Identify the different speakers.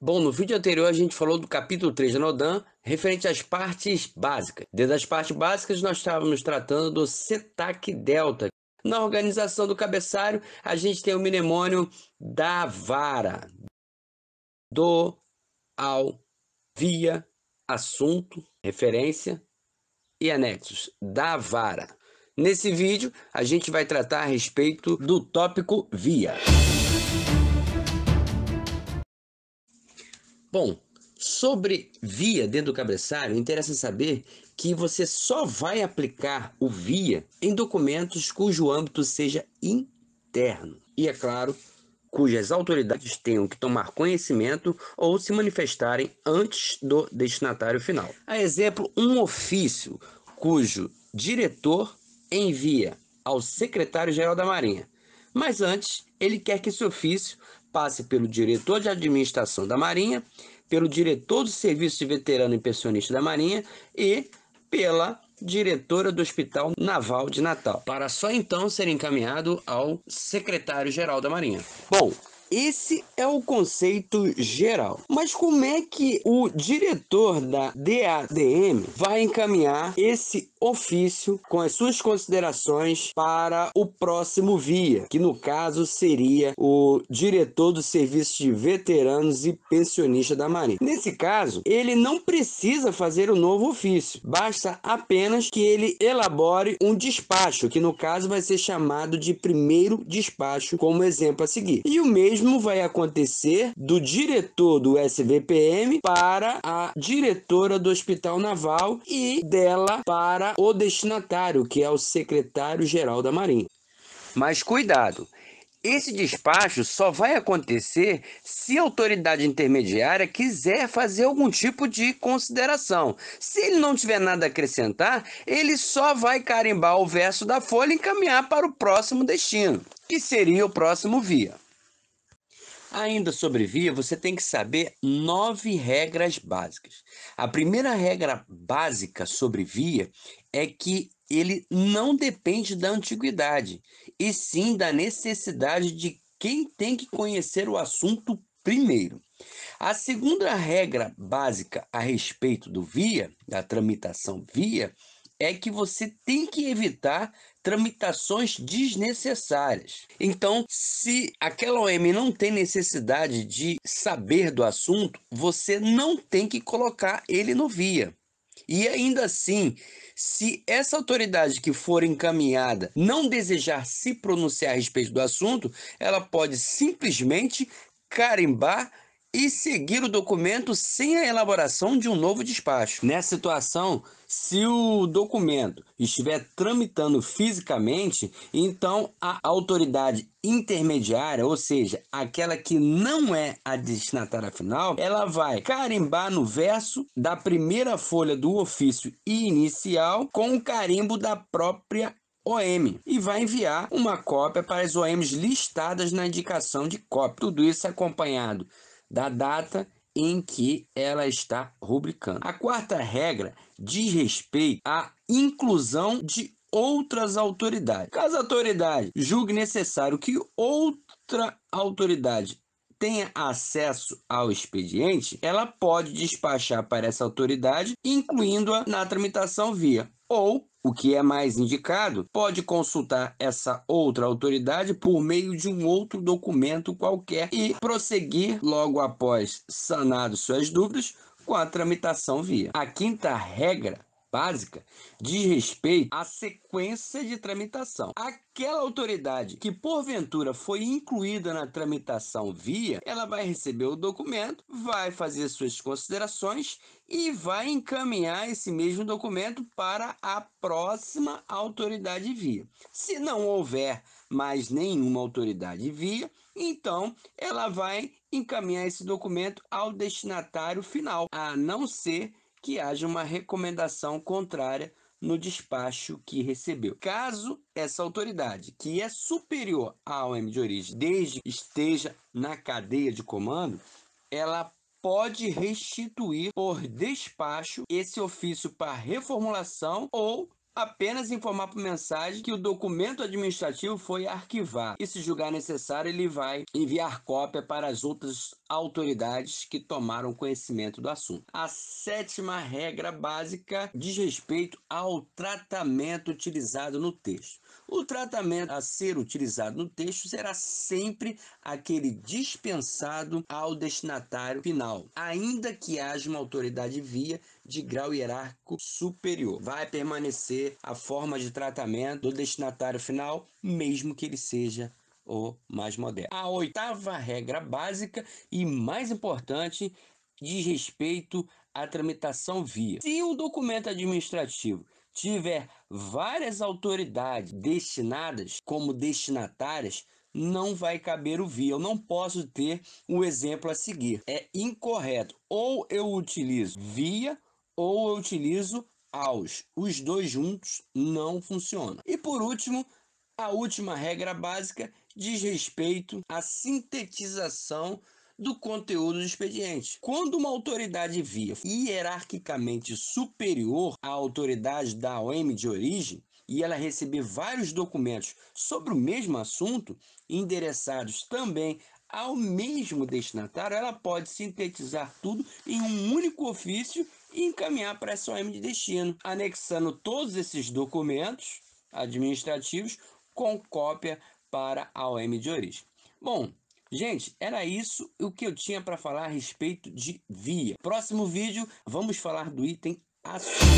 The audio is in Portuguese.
Speaker 1: Bom, no vídeo anterior a gente falou do capítulo 3 de Nodan, referente às partes básicas. Dentro das partes básicas, nós estávamos tratando do setac delta. Na organização do cabeçalho, a gente tem o mnemônio da vara. Do, ao, via, assunto, referência e anexos. Da vara. Nesse vídeo, a gente vai tratar a respeito do tópico via. Bom, sobre via dentro do cabeçalho, interessa saber que você só vai aplicar o via em documentos cujo âmbito seja interno. E, é claro, cujas autoridades tenham que tomar conhecimento ou se manifestarem antes do destinatário final. A exemplo, um ofício cujo diretor envia ao secretário-geral da Marinha, mas antes ele quer que esse ofício passe pelo diretor de administração da Marinha, pelo diretor do Serviço de Veterano e Pensionista da Marinha e pela diretora do Hospital Naval de Natal, para só então ser encaminhado ao secretário-geral da Marinha. Bom, esse é o conceito geral. Mas como é que o diretor da DADM vai encaminhar esse ofício com as suas considerações para o próximo via, que no caso seria o diretor do serviço de veteranos e pensionista da Marinha. Nesse caso, ele não precisa fazer o um novo ofício, basta apenas que ele elabore um despacho, que no caso vai ser chamado de primeiro despacho, como exemplo a seguir. E o mesmo mesmo vai acontecer do diretor do SVPM para a diretora do Hospital Naval e dela para o destinatário, que é o secretário-geral da Marinha. Mas cuidado! Esse despacho só vai acontecer se a autoridade intermediária quiser fazer algum tipo de consideração. Se ele não tiver nada a acrescentar, ele só vai carimbar o verso da folha e encaminhar para o próximo destino, que seria o próximo via. Ainda sobre via, você tem que saber nove regras básicas. A primeira regra básica sobre via é que ele não depende da antiguidade, e sim da necessidade de quem tem que conhecer o assunto primeiro. A segunda regra básica a respeito do via, da tramitação via, é que você tem que evitar tramitações desnecessárias. Então, se aquela OM não tem necessidade de saber do assunto, você não tem que colocar ele no via. E ainda assim, se essa autoridade que for encaminhada não desejar se pronunciar a respeito do assunto, ela pode simplesmente carimbar e seguir o documento sem a elaboração de um novo despacho. Nessa situação, se o documento estiver tramitando fisicamente, então a autoridade intermediária, ou seja, aquela que não é a destinatária final, ela vai carimbar no verso da primeira folha do ofício inicial com o carimbo da própria OM e vai enviar uma cópia para as OMs listadas na indicação de cópia. Tudo isso acompanhado da data em que ela está rubricando. A quarta regra diz respeito à inclusão de outras autoridades. Caso a autoridade julgue necessário que outra autoridade tenha acesso ao expediente, ela pode despachar para essa autoridade, incluindo-a na tramitação via ou o que é mais indicado, pode consultar essa outra autoridade por meio de um outro documento qualquer e prosseguir logo após sanado suas dúvidas com a tramitação via. A quinta regra básica diz respeito à sequência de tramitação. Aquela autoridade que porventura foi incluída na tramitação via, ela vai receber o documento, vai fazer suas considerações e vai encaminhar esse mesmo documento para a próxima autoridade via. Se não houver mais nenhuma autoridade via, então ela vai encaminhar esse documento ao destinatário final, a não ser que haja uma recomendação contrária no despacho que recebeu. Caso essa autoridade, que é superior à OM de origem, desde esteja na cadeia de comando, ela pode restituir por despacho esse ofício para reformulação ou apenas informar por mensagem que o documento administrativo foi arquivado e, se julgar necessário, ele vai enviar cópia para as outras autoridades que tomaram conhecimento do assunto. A sétima regra básica diz respeito ao tratamento utilizado no texto. O tratamento a ser utilizado no texto será sempre aquele dispensado ao destinatário final, ainda que haja uma autoridade via de grau hierárquico superior. Vai permanecer a forma de tratamento do destinatário final, mesmo que ele seja o mais moderno. A oitava regra básica e mais importante diz respeito à tramitação via. Se o documento administrativo tiver várias autoridades destinadas como destinatárias, não vai caber o via. Eu não posso ter o exemplo a seguir. É incorreto. Ou eu utilizo via ou eu utilizo aos. Os dois juntos não funcionam. E por último, a última regra básica diz respeito à sintetização do conteúdo do expediente. Quando uma autoridade via hierarquicamente superior à autoridade da OM de origem e ela receber vários documentos sobre o mesmo assunto, endereçados também ao mesmo destinatário, ela pode sintetizar tudo em um único ofício e encaminhar para a SOM de destino, anexando todos esses documentos administrativos com cópia para a OM de origem. Bom, Gente, era isso o que eu tinha para falar a respeito de via. Próximo vídeo, vamos falar do item assunto.